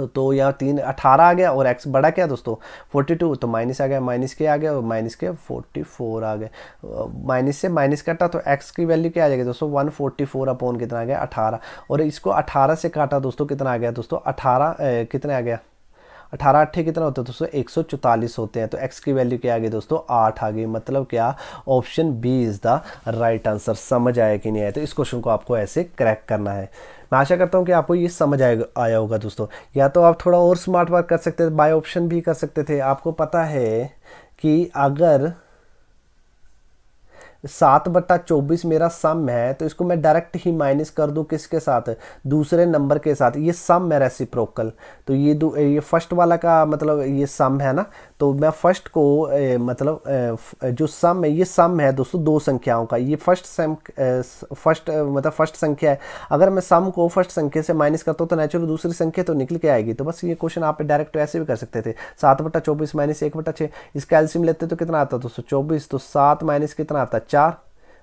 तो, तो यहाँ तीन अठारह आ गया और एक्स बड़ा क्या दोस्तों फोर्टी टू तो माइनस आ गया माइनस के आ गया और माइनस के फोर्टी फोर आ गए माइनस से माइनस कटा तो एक्स की वैल्यू क्या आ जाएगी दोस्तों वन फोर्टी फोर अपॉन कितना आ गया अठारह और इसको अठारह से काटा दोस्तों कितना आ गया दोस्तों अठारह कितना आ गया अठारह अट्ठे कितना होता है दोस्तों एक सौ चौतालीस होते हैं तो एक्स की वैल्यू क्या आ गई दोस्तों आठ आ गई मतलब क्या option B is the right answer समझ आया कि नहीं आया तो इस क्वेश्चन को आपको ऐसे क्रैक करना है मैं आशा करता हूँ कि आपको ये समझ आएगा आया होगा दोस्तों या तो आप थोड़ा और स्मार्ट वर्क कर सकते थे बाय ऑप्शन भी कर सकते थे आपको पता है कि अगर सात बट्टा चौबीस मेरा सम है तो इसको मैं डायरेक्ट ही माइनस कर दूं किसके साथ दूसरे नंबर के साथ ये सम है रेसिप्रोकल तो ये दो ये फर्स्ट वाला का मतलब ये सम है ना तो मैं फर्स्ट को ए, मतलब ए, जो सम है ये सम है दोस्तों दो संख्याओं का ये फर्स्ट सम फर्स्ट मतलब फर्स्ट संख्या है अगर मैं सम को फर्स्ट संख्या से माइनस करता हूँ तो नेचुरल दूसरी संख्या तो निकल के आएगी तो बस ये क्वेश्चन आप डायरेक्ट तो ऐसे भी कर सकते थे सात बटा चौबीस माइनस एक बटा छः इसका एल्सियम लेते तो कितना आता दोस्तों चौबीस तो सात माइनस कितना आता चार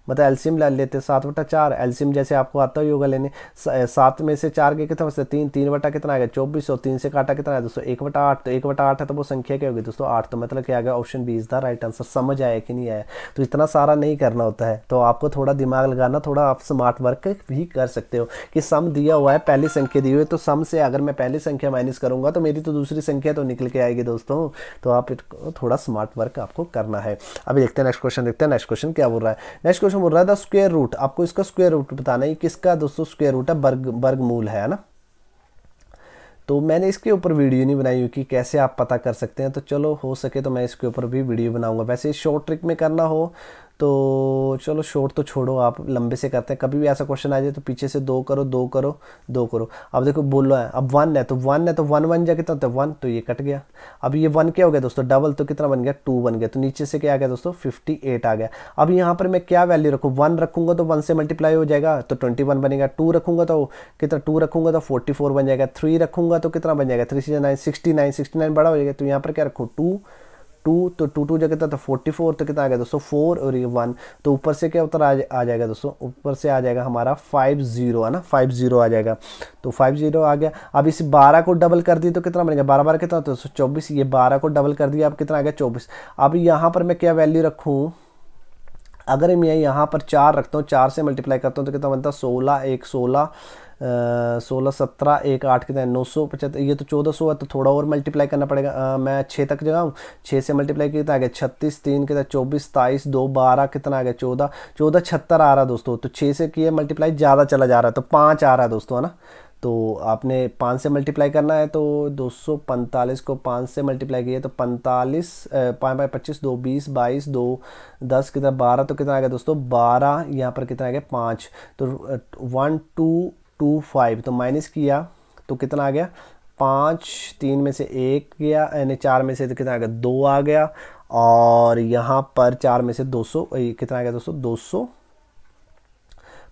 मतलब एल्सियम ले लेते सात बटा चार एल्सियम जैसे आपको आता ही होगा लेने सात में से चार के कितना बचते तीन तीन बटा कितना आएगा चौबीस और तीन से काटा कितना आया दोस्तों एक बटा आठ तो एक बटा आठ है तो वो संख्या क्या होगी दोस्तों आठ तो मतलब क्या आ गया option B is the right answer समझ आया कि नहीं आया तो इतना सारा नहीं करना होता है तो आपको थोड़ा दिमाग लगाना थोड़ा आप स्मार्ट वर्क भी कर सकते हो कि सम दिया हुआ है पहली संख्या दी हुई है तो सम से अगर मैं पहली संख्या माइनस करूँगा तो मेरी तो दूसरी संख्या तो निकल के आएगी दोस्तों तो आप थोड़ा स्मार्ट वर्क आपको करना है अभी देखते हैं नेक्स्ट क्वेश्चन देखते हैं नेक्स्ट क्वेश्चन क्या बोल रहा है नेक्स्ट क्वेश्चन क्वेश्चन बोल रहा था स्क्वेयर रूट आपको इसका स्क्वेयर रूट बताना है किसका दोस्तों स्क्वेयर रूट है वर्ग वर्ग मूल है ना तो मैंने इसके ऊपर वीडियो नहीं बनाई हुई कि कैसे आप पता कर सकते हैं तो चलो हो सके तो मैं इसके ऊपर भी वीडियो बनाऊंगा वैसे शॉर्ट ट्रिक में करना हो तो चलो शॉर्ट तो छोड़ो आप लंबे से करते हैं कभी भी ऐसा क्वेश्चन आ जाए तो पीछे से दो करो दो करो दो करो अब देखो बोलो है अब वन है तो वन है तो वन वन जा कितना होता है वन तो ये कट गया अब ये वन क्या हो गया दोस्तों डबल तो कितना बन गया टू बन गया तो नीचे से क्या आ गया दोस्तों फिफ्टी एट आ गया अब यहाँ पर मैं क्या वैल्यू रखूँ वन रखूँगा तो वन से मल्टीप्लाई हो जाएगा तो ट्वेंटी वन बनेगा टू रखूँगा तो कितना टू रखूँगा तो फोर्टी फोर बन जाएगा थ्री रखूँगा तो कितना बन जाएगा three C nine sixty nine sixty nine बड़ा हो जाएगा तो यहाँ पर क्या रखूँ टू टू तो टू टू जो कितना था तो फोर्टी फोर तो कितना आ गया दोस्तों फोर और ये वन तो ऊपर से क्या उत्तर आ, आ जाएगा दोस्तों ऊपर से आ जाएगा हमारा फाइव जीरो है ना फाइव जीरो आ जाएगा तो फाइव जीरो आ गया अब इस बारह को डबल कर दी तो कितना बनेगा बारह बारह कितना होता है दोस्तों चौबीस ये बारह को डबल कर दिया अब कितना आ गया चौबीस अब यहाँ पर मैं क्या वैल्यू रखूँ अगर मैं यहाँ पर चार रखता हूँ चार से मल्टीप्लाई करता हूँ तो कितना बनता है सोलह एक सोलह सोलह सत्रह एक आठ कितना नौ सौ पचहत्तर ये तो चौदह सौ है तो थोड़ा और मल्टीप्लाई करना पड़ेगा आ, मैं छः तक जगाऊँ छः से मल्टीप्लाई कितना आ गया छत्तीस तीन कितना चौबीस सताईस दो बारह कितना आ गया चौदह चौदह छत्तर आ रहा दोस्तों तो छः से किए मल्टीप्लाई ज़्यादा चला जा रहा है तो पाँच आ रहा है दोस्तों है ना तो आपने पाँच से मल्टीप्लाई करना है तो दो सौ पैंतालीस को पाँच से मल्टीप्लाई किया तो पैंतालीस पाँच बाई पच्चीस दो बीस बाईस दो दस कितना बारह तो कितना आ गया दोस्तों बारह यहाँ पर कितना आ गया पाँच तो वन टू टू फाइव तो माइनस किया तो कितना आ गया पाँच तीन में से एक गया यानी चार में से तो कितना आ गया दो आ गया और यहाँ पर चार में से दो सौ कितना आ गया दोस्तों दो सौ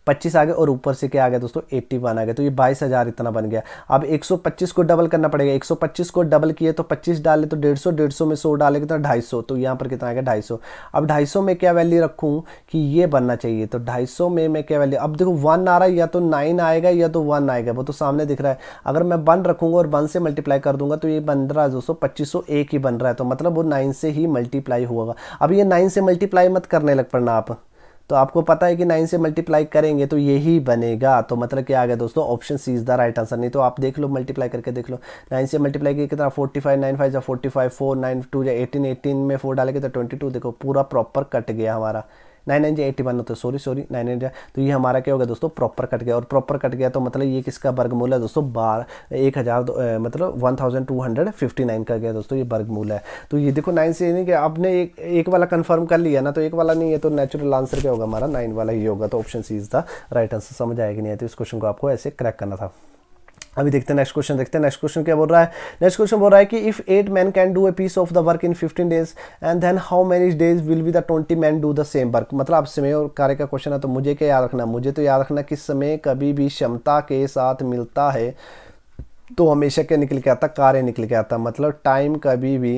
पच्चीस आ गए और ऊपर से क्या आ गया दोस्तों एट्टी वन आ गया तो ये बाईस हज़ार इतना बन गया अब एक सौ पच्चीस को डबल करना पड़ेगा एक सौ पच्चीस को डबल किए तो पच्चीस डाले तो डेढ़ सौ डेढ़ सौ में सौ डाले कितना तो ढाई सौ तो यहाँ पर कितना आएगा ढाई सौ अब ढाई सौ में क्या वैल्यू रखूँ कि ये बनना चाहिए तो ढाई सौ में मैं क्या वैल्यू अब देखो वन आ रहा है या तो नाइन आएगा या तो वन आएगा वो तो सामने दिख रहा है अगर मैं वन रखूँगा और वन से मल्टीप्लाई कर दूंगा तो ये बन रहा है दोस्तों पच्चीस सौ एक ही बन रहा है तो मतलब वो नाइन से ही मल्टीप्लाई हुआ अब ये नाइन से मल्टीप्लाई मत करने लग पड़ना आप तो आपको पता है कि नाइन से मल्टीप्लाई करेंगे तो यही बनेगा तो मतलब क्या आ गया दोस्तों option C is the right answer नहीं तो आप देख लो मल्टीप्लाई करके देख लो नाइन से मल्टीप्लाई किया कितना फोर्टी फाइव नाइन फाइव या forty five four nine two या एटीन एटीन में फोर डाले तो ट्वेंटी टू देखो पूरा प्रॉपर कट गया हमारा नाइन नाइन जे एट्टी वन होता है सॉरी सॉरी नाइन नाइन तो ये हमारा क्या हो गया दोस्तों प्रॉपर कट गया और प्रॉपर कट गया तो मतलब ये किसका वर्गमूल है दोस्तों बार एक हज़ार मतलब one thousand two hundred fifty nine का गया दोस्तों ये वर्गमूल है तो ये देखो नाइन से नहीं कि आपने एक एक वाला कन्फर्म कर लिया ना तो एक वाला नहीं है तो नेचुरल आंसर क्या होगा हमारा नाइन वाला ही होगा तो option C is the right answer समझ आएगी नहीं है तो इस क्वेश्चन को आपको ऐसे क्रैक करना था अभी देखते हैं नेक्स्ट क्वेश्चन देखते हैं नेक्स्ट क्वेश्चन क्या बोल रहा है नेक्स्ट क्वेश्चन बोल रहा है कि if eight man can do a piece of the work in fifteen days and then how many days will be the twenty man do the same work मतलब आप समय और कार्य का क्वेश्चन है तो मुझे क्या याद रखना मुझे तो याद रखना कि समय कभी भी क्षमता के साथ मिलता है तो हमेशा क्या निकल के आता कार्य निकल के आता मतलब टाइम कभी भी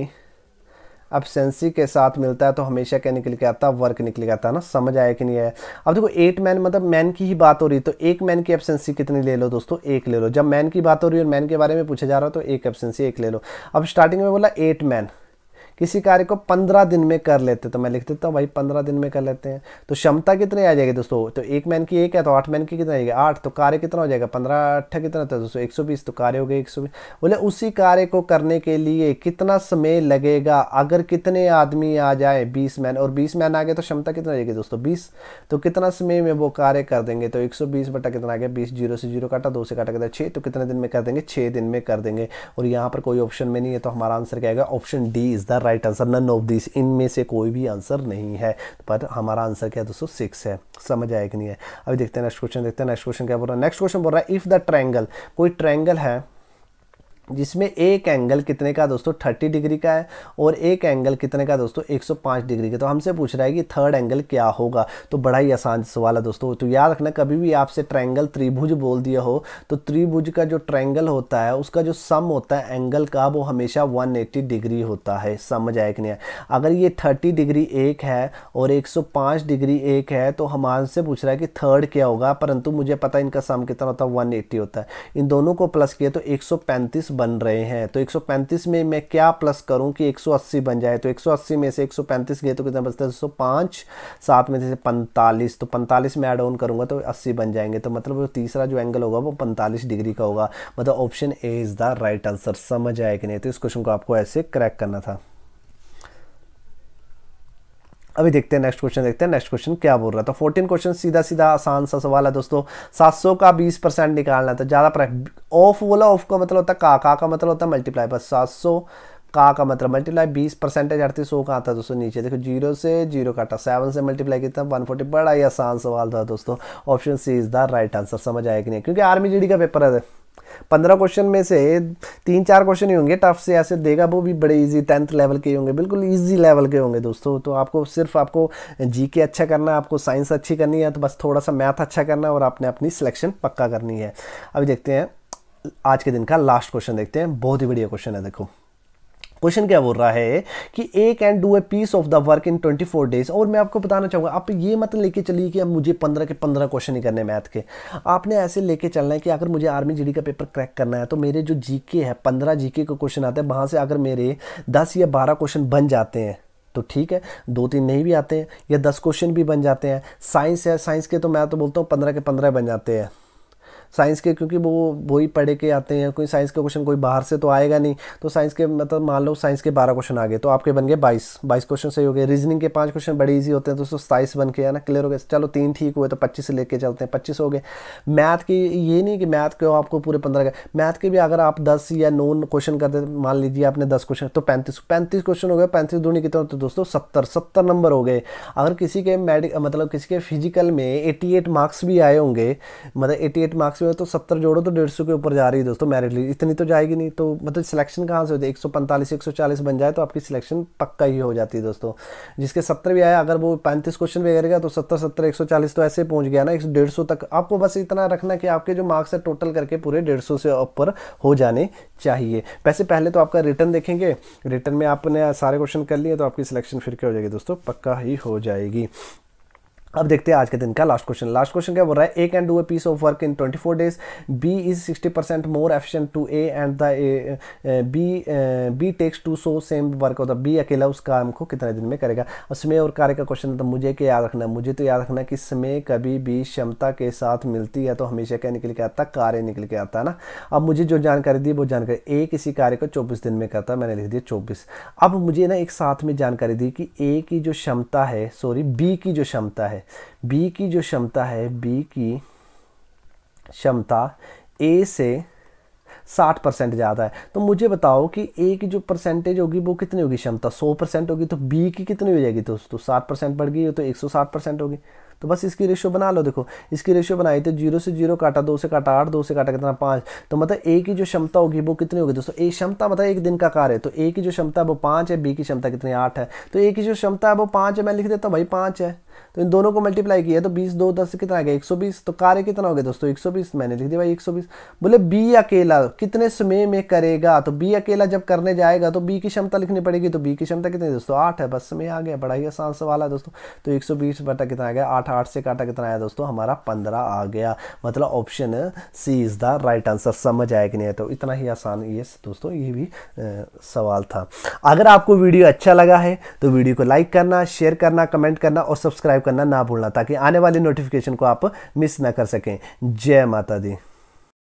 एबसेंसी के साथ मिलता है तो हमेशा क्या निकल के आता है वर्क निकल के आता है ना समझ आया कि नहीं आया अब देखो एट मैन मतलब मैन की ही बात हो रही है तो एक मैन की एबसेंसी कितनी ले लो दोस्तों एक ले लो जब मैन की बात हो रही है और मैन के बारे में पूछा जा रहा हो तो एक एबसेंसी एक ले लो अब स्टार्टिंग में बोला एट मैन किसी कार्य को पंद्रह दिन में कर लेते तो मैं लिख देता हूँ भाई पंद्रह दिन में कर लेते हैं तो क्षमता कितनी आ जाएगी दोस्तों तो एक मैन की एक है तो आठ मैन की कितनी आ जाएगी आठ तो कार्य कितना हो जाएगा पंद्रह अट्ठा कितना होता तो है दोस्तों एक सौ बीस तो कार्य हो गए एक सौ बीस बोले उसी कार्य को करने के लिए कितना समय लगेगा अगर कितने आदमी आ जाए बीस मैन और बीस मैन आ गए तो क्षमता कितना आ जाएगी दोस्तों बीस तो कितना समय में वो कार्य कर देंगे तो एक सौ बीस बटा कितना आ गया बीस जीरो से जीरो काटा दो से काटा कितना छः तो कितने दिन में कर देंगे छः दिन में कर देंगे और यहाँ पर कोई ऑप्शन में नहीं है तो हमारा आंसर क्या आएगा option D is the right answer none of this इनमें से कोई भी आंसर नहीं है पर हमारा आंसर क्या है दोस्तों सिक्स है समझ आया कि नहीं है अभी देखते हैं नेक्स्ट क्वेश्चन देखते हैं नेक्स्ट क्वेश्चन क्या बोल रहा है नेक्स्ट क्वेश्चन बोल रहा है इफ़ द ट्रैंगल कोई ट्रैंगल है जिसमें एक एंगल कितने का दोस्तों 30 डिग्री का है और एक एंगल कितने का दोस्तों 105 डिग्री का तो हमसे पूछ रहा है कि थर्ड एंगल क्या होगा तो बड़ा ही आसान सवाल है दोस्तों तो याद रखना कभी भी आपसे ट्रायंगल त्रिभुज बोल दिया हो तो त्रिभुज का जो ट्रायंगल होता है उसका जो सम होता है एंगल का वो हमेशा एट्टी डिग्री होता है समझ आए कि नहीं अगर ये थर्टी डिग्री एक है और एक डिग्री एक है तो हमारे पूछ रहा है कि थर्ड क्या होगा परंतु मुझे पता इनका सम कितना होता है वन होता है इन दोनों को प्लस किया तो एक बन रहे हैं तो 135 में मैं क्या प्लस करूं कि 180 बन जाए तो 180 में से 135 गए तो कितना बचता है दो पाँच सात में जैसे पैंतालीस तो पैंतालीस में ऐड ऑन करूंगा तो 80 बन जाएंगे तो मतलब तीसरा जो एंगल होगा वो पैंतालीस डिग्री का होगा मतलब option A is the right answer समझ आए कि नहीं तो इस क्वेश्चन को आपको ऐसे क्रैक करना था अभी देखते हैं नेक्स्ट क्वेश्चन देखते हैं नेक्स्ट क्वेश्चन क्या बोल रहा था फोर्टीन क्वेश्चन सीधा सीधा आसान सा सवाल है दोस्तों सात सौ का बीस परसेंट निकालना था ज़्यादा ऑफ बोला ऑफ का मतलब होता है का का का मतलब होता है मल्टीप्लाई बस सात सौ का का मतलब मल्टीप्लाई बीस परसेंटेज अड़तीस सौ का आता दोस्तों नीचे देखो जीरो से जीरो काटा सेवन से मल्टीप्लाई किया था वन फोर्टी बड़ा ही आसान सवाल था दोस्तों option C is the right answer समझ आया कि नहीं क्योंकि आर्मी जी का पेपर है पंद्रह क्वेश्चन में से तीन चार क्वेश्चन ही होंगे टफ से ऐसे देगा वो भी बड़े इजी टेंथ लेवल के होंगे बिल्कुल इजी लेवल के होंगे दोस्तों तो आपको सिर्फ आपको जी के अच्छा करना है आपको साइंस अच्छी करनी है तो बस थोड़ा सा मैथ अच्छा करना है और आपने अपनी सिलेक्शन पक्का करनी है अभी देखते हैं आज के दिन का लास्ट क्वेश्चन देखते हैं बहुत ही बढ़िया क्वेश्चन है देखो क्वेश्चन क्या बोल रहा है कि एक and do a piece of the work in 24 days और मैं आपको बताना चाहूँगा आप ये मत लेके चलिए कि अब मुझे पंद्रह के पंद्रह क्वेश्चन ही करने मैथ के आपने ऐसे लेके चलना है कि अगर मुझे आर्मी जी का पेपर क्रैक करना है तो मेरे जो जी है पंद्रह जी के क्वेश्चन आते हैं वहाँ से अगर मेरे दस या बारह क्वेश्चन बन जाते हैं तो ठीक है दो तीन नहीं भी आते हैं या दस क्वेश्चन भी बन जाते हैं साइंस है साइंस के तो मैं तो बोलता हूँ पंद्रह के पंद्रह बन जाते हैं साइंस के क्योंकि वो वही पढ़े के आते हैं कोई साइंस का क्वेश्चन कोई बाहर से तो आएगा नहीं तो साइंस के मतलब मान लो साइंस के बारह क्वेश्चन आ गए तो आपके बन गए बाईस बाईस क्वेश्चन सही हो गए रीजनिंग के पाँच क्वेश्चन बड़े ईजी होते हैं दोस्तों सताइस बन के है ना क्लियर हो गए चलो तीन ठीक हुए तो पच्चीस से लेके चलते हैं पच्चीस हो गए मैथ की ये नहीं कि मैथ के आपको पूरे पंद्रह गए मैथ के भी अगर आप दस या नौ क्वेश्चन करते मान लीजिए आपने दस क्वेश्चन तो पैंतीस पैंतीस क्वेश्चन हो गए पैंतीस दूनी कितना तो दोस्तों सत्तर सत्तर नंबर हो गए अगर किसी के मेडिक मतलब किसी के फिजिकल में एटी मार्क्स भी आए होंगे मतलब एटी मार्क्स सौ है तो सत्तर जोड़ो तो डेढ़ सौ के ऊपर जा रही है दोस्तों मेरिट लिस्ट इतनी तो जाएगी नहीं तो मतलब सिलेक्शन कहाँ से होती है एक सौ पैंतालीस एक सौ चालीस बन जाए तो आपकी सिलेक्शन पक्का ही हो जाती है दोस्तों जिसके सत्तर भी आया अगर वो पैंतीस क्वेश्चन भी करेगा तो सत्तर सत्तर एक सौ चालीस तो ऐसे पहुँच गया ना एक सौ डेढ़ सौ तक आपको बस इतना रखना कि आपके जो मार्क्स है टोटल करके पूरे डेढ़ सौ से ऊपर हो जाने चाहिए वैसे पहले तो आपका रिटर्न देखेंगे रिटर्न में आपने सारे क्वेश्चन कर लिए तो आपकी सिलेक्शन फिर क्या हो जाएगी दोस्तों पक्का ही हो जाएगी अब देखते हैं आज के दिन का लास्ट क्वेश्चन लास्ट क्वेश्चन क्या बोल रहा है A can do a piece of work in 24 days B is 60 percent more efficient to A and the B B takes to so same work होता बी अकेला उस काम को कितने दिन में करेगा और समय और कार्य का क्वेश्चन तो मुझे क्या याद रखना मुझे तो याद रखना कि समय कभी भी क्षमता के साथ मिलती है तो हमेशा क्या निकल के आता कार्य निकल के आता है ना अब मुझे जो जानकारी दी वो जानकारी ए किसी कार्य को चौबीस दिन में करता मैंने लिख दिया चौबीस अब मुझे ना एक साथ में जानकारी दी कि ए की जो क्षमता है सॉरी बी की जो क्षमता है बी की जो क्षमता है बी की क्षमता ए से साठ परसेंट ज़्यादा है तो मुझे बताओ कि ए की जो परसेंटेज होगी वो कितनी होगी क्षमता सौ परसेंट होगी तो बी की कितनी हो जाएगी दोस्तों साठ परसेंट बढ़ गई तो एक सौ साठ परसेंट होगी तो बस इसकी रेशियो बना लो देखो इसकी रेशियो बनाई तो जीरो से जीरो काटा दो से काटा आठ दो से काटा कितना पाँच तो मतलब ए की जो क्षमता होगी वो कितनी होगी दोस्तों ए क्षमता मतलब एक दिन का कार्य है तो ए की जो क्षमता है वो पाँच है बी की क्षमता कितनी आठ है तो ए की जो क्षमता है वो पाँच है मैं लिख देता हूँ भाई पाँच है तो इन दोनों को मल्टीप्लाई किया तो बीस दो दस कितना आ गया एक सौ बीस तो कार्य कितना हो गया दोस्तों एक सौ बीस मैंने लिख दिया भाई एक सौ बीस बोले बी अकेला कितने समय में करेगा तो बी अकेला जब करने जाएगा तो बी की क्षमता लिखनी पड़ेगी तो बी की क्षमता कितनी दोस्तों आठ है बस समय आ गया बड़ा ही आसान सवाल है दोस्तों तो एक सौ बीस बटा कितना आ गया आठ आठ आठ से काटा कितना आया दोस्तों हमारा पंद्रह आ गया मतलब option C is the right answer समझ आया कि नहीं है तो इतना ही आसान ये दोस्तों ये भी आ, सवाल था अगर आपको वीडियो अच्छा लगा है तो वीडियो को लाइक करना शेयर करना कमेंट करना और सब्सक्राइब करना ना भूलना ताकि आने वाली नोटिफिकेशन को आप मिस ना कर सकें जय माता दी